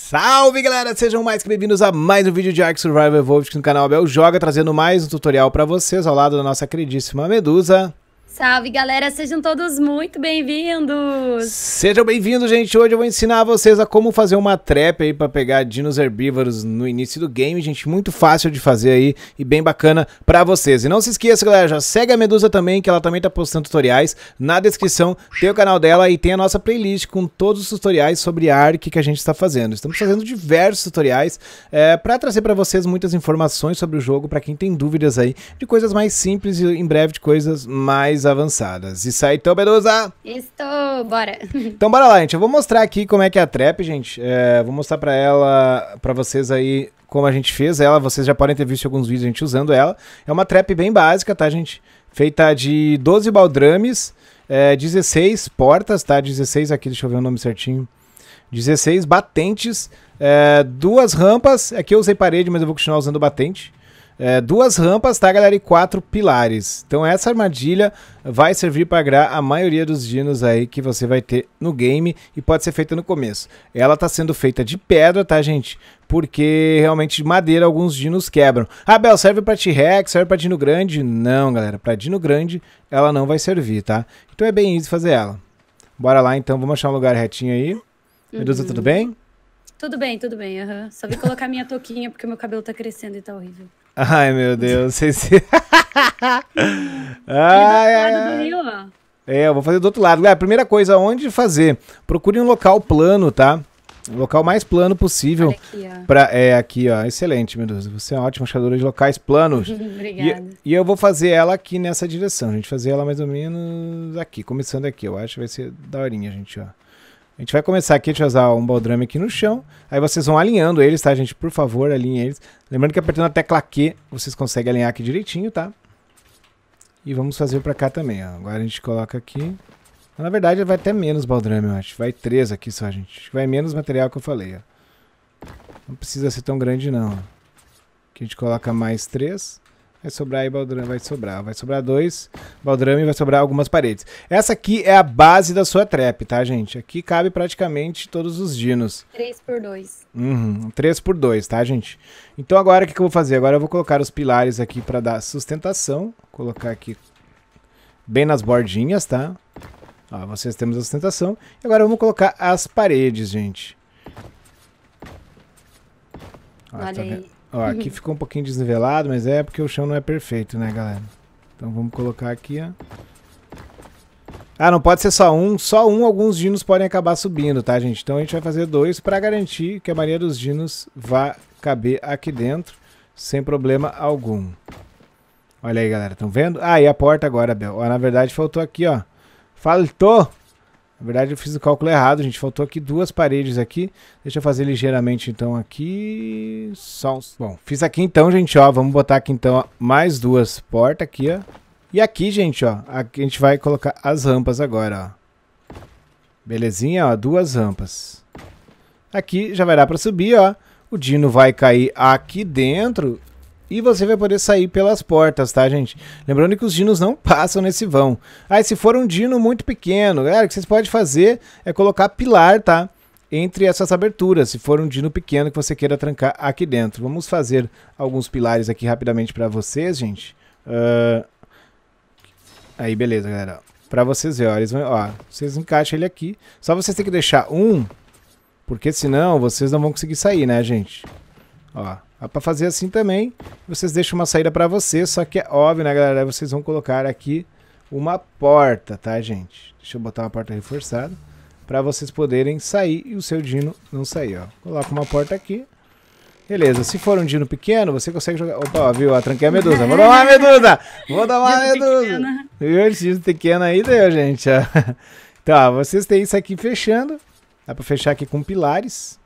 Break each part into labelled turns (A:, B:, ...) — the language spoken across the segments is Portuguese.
A: Salve galera, sejam mais que bem-vindos a mais um vídeo de Ark Survival Evolved no canal Abel Joga, trazendo mais um tutorial para vocês ao lado da nossa queridíssima Medusa.
B: Salve, galera! Sejam todos muito bem-vindos!
A: Sejam bem-vindos, gente! Hoje eu vou ensinar vocês a como fazer uma trap aí para pegar dinos herbívoros no início do game, gente. Muito fácil de fazer aí e bem bacana para vocês. E não se esqueça, galera, já segue a Medusa também, que ela também tá postando tutoriais. Na descrição tem o canal dela e tem a nossa playlist com todos os tutoriais sobre ARC que a gente está fazendo. Estamos fazendo diversos tutoriais é, para trazer para vocês muitas informações sobre o jogo, para quem tem dúvidas aí de coisas mais simples e em breve de coisas mais avançadas. Isso aí, então, Beduza?
B: Estou, bora. Então,
A: bora lá, gente. Eu vou mostrar aqui como é que é a trap, gente. É, vou mostrar pra ela, pra vocês aí, como a gente fez ela. Vocês já podem ter visto alguns vídeos a gente usando ela. É uma trap bem básica, tá, gente? Feita de 12 baldrames, é, 16 portas, tá? 16 aqui, deixa eu ver o nome certinho. 16 batentes, é, duas rampas. Aqui eu usei parede, mas eu vou continuar usando batente. É, duas rampas, tá, galera? E quatro pilares. Então essa armadilha vai servir para agrar a maioria dos dinos aí que você vai ter no game e pode ser feita no começo. Ela tá sendo feita de pedra, tá, gente? Porque realmente de madeira alguns dinos quebram. Ah, Bel, serve para T-Rex, serve para dino grande? Não, galera, para dino grande ela não vai servir, tá? Então é bem easy fazer ela. Bora lá então, vamos achar um lugar retinho aí. Medusa, uhum. tudo bem?
B: Tudo bem, tudo bem. Uhum. Só vim colocar minha touquinha porque meu cabelo tá crescendo e tá horrível.
A: Ai, meu Deus. sei Se... ai, ai, é, eu vou fazer do outro lado. A primeira coisa, onde fazer? Procure um local plano, tá? local mais plano possível. para é, aqui, ó. Excelente, meu Deus. Você é um ótima achador de locais planos.
B: Obrigada.
A: E, e, eu vou fazer ela aqui nessa direção. A gente fazer ela mais ou menos aqui, começando aqui. Eu acho que vai ser daorinha, gente, ó. A gente vai começar aqui, deixa eu usar um baldrame aqui no chão. Aí vocês vão alinhando eles, tá, gente? Por favor, alinhem eles. Lembrando que apertando a tecla Q, vocês conseguem alinhar aqui direitinho, tá? E vamos fazer pra cá também, ó. Agora a gente coloca aqui. Na verdade, vai até menos baldrame, eu acho. Vai três aqui só, gente. Vai menos material que eu falei, ó. Não precisa ser tão grande, não. Aqui a gente coloca mais três. Vai sobrar aí baldrame, vai sobrar. Vai sobrar dois baldrame e vai sobrar algumas paredes. Essa aqui é a base da sua trap, tá, gente? Aqui cabe praticamente todos os dinos.
B: 3 por 2
A: Uhum, 3 por 2 tá, gente? Então agora o que, que eu vou fazer? Agora eu vou colocar os pilares aqui para dar sustentação. Colocar aqui bem nas bordinhas, tá? Ó, vocês temos a sustentação. E agora vamos colocar as paredes, gente. Ó, Olha tá aí. Ó, aqui uhum. ficou um pouquinho desnivelado, mas é porque o chão não é perfeito, né, galera? Então vamos colocar aqui, ó. Ah, não pode ser só um. Só um, alguns dinos podem acabar subindo, tá, gente? Então a gente vai fazer dois para garantir que a maioria dos dinos vá caber aqui dentro, sem problema algum. Olha aí, galera. Estão vendo? Ah, e a porta agora, Bel. Ó, na verdade, faltou aqui, ó. Faltou na verdade, eu fiz o cálculo errado, gente. Faltou aqui duas paredes aqui. Deixa eu fazer ligeiramente, então, aqui. Só Bom, fiz aqui então, gente, ó. Vamos botar aqui, então, ó, mais duas portas aqui, ó. E aqui, gente, ó. Aqui a gente vai colocar as rampas agora, ó. Belezinha, ó. Duas rampas. Aqui já vai dar pra subir, ó. O Dino vai cair aqui dentro e você vai poder sair pelas portas, tá, gente? Lembrando que os dinos não passam nesse vão. Ah, se for um dino muito pequeno, galera, o que vocês podem fazer é colocar pilar, tá? Entre essas aberturas, se for um dino pequeno que você queira trancar aqui dentro. Vamos fazer alguns pilares aqui rapidamente para vocês, gente. Uh... Aí, beleza, galera. Pra vocês verem, ó, eles vão, ó, vocês encaixam ele aqui. Só vocês têm que deixar um, porque senão vocês não vão conseguir sair, né, gente? Ó, Dá para fazer assim também. Vocês deixam uma saída para você, só que é óbvio, né, galera? Vocês vão colocar aqui uma porta, tá, gente? Deixa eu botar uma porta reforçada para vocês poderem sair e o seu dino não sair, ó. Coloca uma porta aqui. Beleza, se for um dino pequeno, você consegue jogar... Opa, ó, viu? tranquei é a medusa. Vou dar uma medusa! Vou dar uma
B: medusa!
A: Viu? Esse dino pequeno aí deu, gente. Então, ó, vocês têm isso aqui fechando. Dá pra fechar aqui com pilares.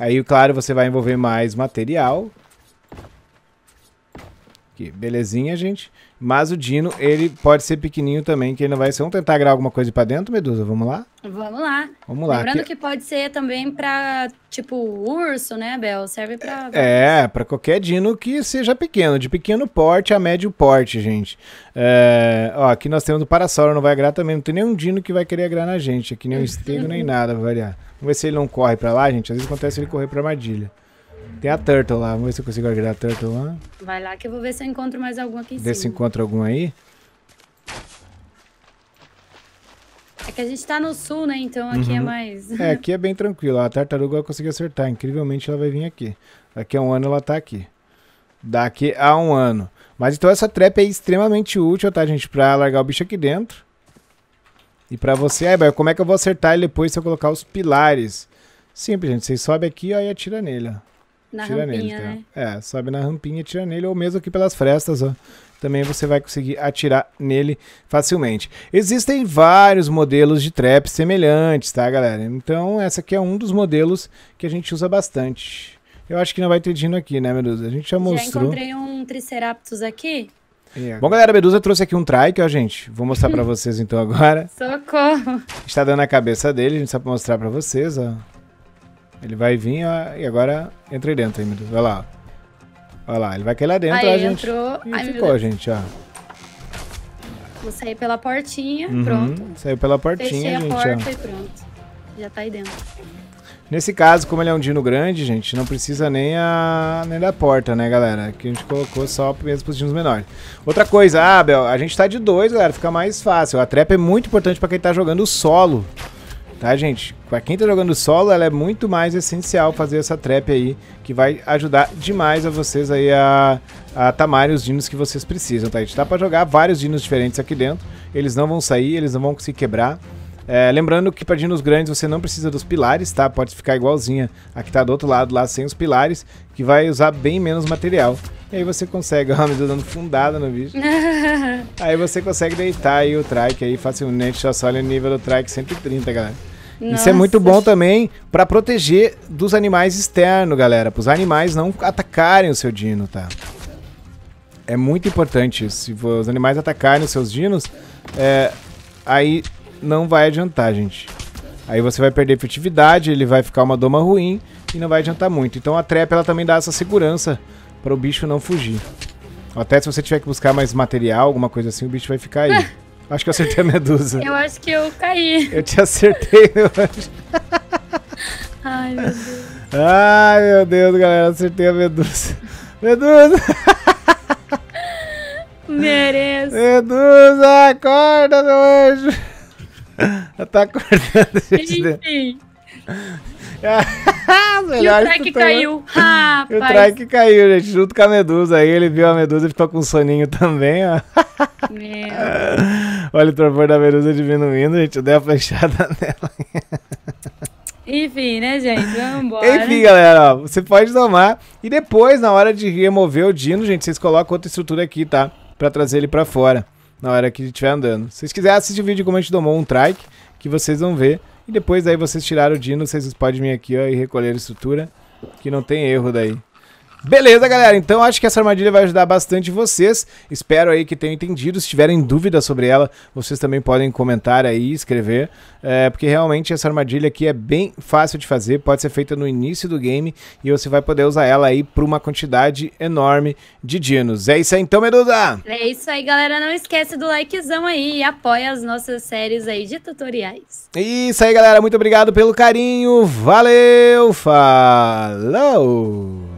A: Aí, claro, você vai envolver mais material. Aqui, belezinha, gente. Mas o Dino, ele pode ser pequenininho também, que ele não vai ser. Vamos tentar gravar alguma coisa pra dentro, Medusa? Vamos lá?
B: Vamos lá. Vamos lá. Lembrando que, que pode ser também pra, tipo, urso, né, Bel? Serve pra...
A: É, é pra qualquer Dino que seja pequeno. De pequeno porte a médio porte, gente. É... Ó, aqui nós temos o Parasauro, não vai agrar também. Não tem nenhum Dino que vai querer agrar na gente. Aqui nem o estego, nem nada, vai variar. Vamos ver se ele não corre pra lá, gente. Às vezes acontece ele correr pra armadilha. Tem a Turtle lá. Vamos ver se eu consigo agregar a Turtle lá.
B: Vai lá que eu vou ver se eu encontro mais algum aqui em cima. Ver se
A: encontro algum aí.
B: É que a gente tá no sul, né? Então aqui é uhum. é mais... É, aqui é
A: bem tranquilo. A tartaruga eu consegui acertar. Incrivelmente ela vai vir aqui. Daqui a um ano ela tá aqui. Daqui a um ano. Mas então essa trap é extremamente útil, tá, gente? Pra largar o bicho aqui dentro. E para você, como é que eu vou acertar ele depois se eu colocar os pilares? Simples, gente. Você sobe aqui ó, e atira nele. Ó. Na rampinha, nele, tá? né? É, sobe na rampinha e tira nele, ou mesmo aqui pelas frestas, ó. Também você vai conseguir atirar nele facilmente. Existem vários modelos de trap semelhantes, tá, galera? Então, essa aqui é um dos modelos que a gente usa bastante. Eu acho que não vai ter dino aqui, né, Medusa? A gente já mostrou. Já encontrei
B: um Triceratops aqui. É.
A: Bom, galera, a Medusa trouxe aqui um trike, ó, gente. Vou mostrar pra vocês então agora.
B: Socorro!
A: Está dando a cabeça dele, a gente só pra mostrar pra vocês, ó. Ele vai vir, ó, e agora entra aí dentro aí, Medusa. Olha lá, ó. Olha lá, ele vai cair lá dentro, aí, ó, gente. Entrou. E Ai, ficou, gente, ó.
B: Vou sair pela portinha, uhum, pronto. Saiu pela portinha, Fechei gente, a porta ó. e pronto já tá aí dentro.
A: Nesse caso, como ele é um dino grande, gente, não precisa nem, a, nem da porta, né, galera? Aqui a gente colocou só mesmo pros dinos menores. Outra coisa, ah, Bel, a gente tá de dois, galera, fica mais fácil. A trap é muito importante pra quem tá jogando solo, tá, gente? Pra quem tá jogando solo, ela é muito mais essencial fazer essa trap aí, que vai ajudar demais a vocês aí a, a tamarem os dinos que vocês precisam, tá? A gente dá pra jogar vários dinos diferentes aqui dentro, eles não vão sair, eles não vão se quebrar, é, lembrando que para dinos grandes você não precisa dos pilares, tá? Pode ficar igualzinha a que tá do outro lado lá sem os pilares, que vai usar bem menos material. E aí você consegue, ó, me dando fundada no bicho. aí você consegue deitar aí o trike aí facilmente, só olha o nível do trike 130, galera. Nossa. Isso é muito bom também para proteger dos animais externos, galera. Para os animais não atacarem o seu dino, tá? É muito importante. Se os animais atacarem os seus dinos, é, aí não vai adiantar, gente. Aí você vai perder efetividade, ele vai ficar uma doma ruim e não vai adiantar muito. Então a trap ela também dá essa segurança para o bicho não fugir. Até se você tiver que buscar mais material, alguma coisa assim, o bicho vai ficar aí. acho que eu acertei a medusa. Eu
B: acho que eu caí. Eu
A: te acertei, né, meu anjo.
B: Ai, meu Deus.
A: Ai, meu Deus, galera, acertei a medusa. Medusa! Mereço. Medusa, acorda, meu anjo tá acordando. Enfim.
B: Ah, e o Trek né? caiu. Rapaz. o Trek
A: caiu, gente, junto com a Medusa. Aí ele viu a Medusa e ficou com soninho também, ó. Meu. Olha o torpor da Medusa diminuindo, gente. Eu dei a flechada nela.
B: Enfim, né, gente? Vamos embora. Enfim,
A: galera, ó, você pode tomar. E depois, na hora de remover o Dino, gente, vocês colocam outra estrutura aqui, tá? Pra trazer ele pra fora na hora que estiver andando. Se vocês quiserem assistir o vídeo como a gente domou um trike, que vocês vão ver. E depois aí vocês tiraram o dino, vocês podem vir aqui ó, e recolher a estrutura, que não tem erro daí. Beleza, galera. Então acho que essa armadilha vai ajudar bastante vocês. Espero aí que tenham entendido. Se tiverem dúvidas sobre ela, vocês também podem comentar aí, escrever. É, porque realmente essa armadilha aqui é bem fácil de fazer. Pode ser feita no início do game e você vai poder usar ela aí para uma quantidade enorme de dinos. É isso aí então, Medusa!
B: É isso aí, galera. Não esquece do likezão aí e apoia as nossas séries aí de tutoriais.
A: Isso aí, galera. Muito obrigado pelo carinho. Valeu! Falou!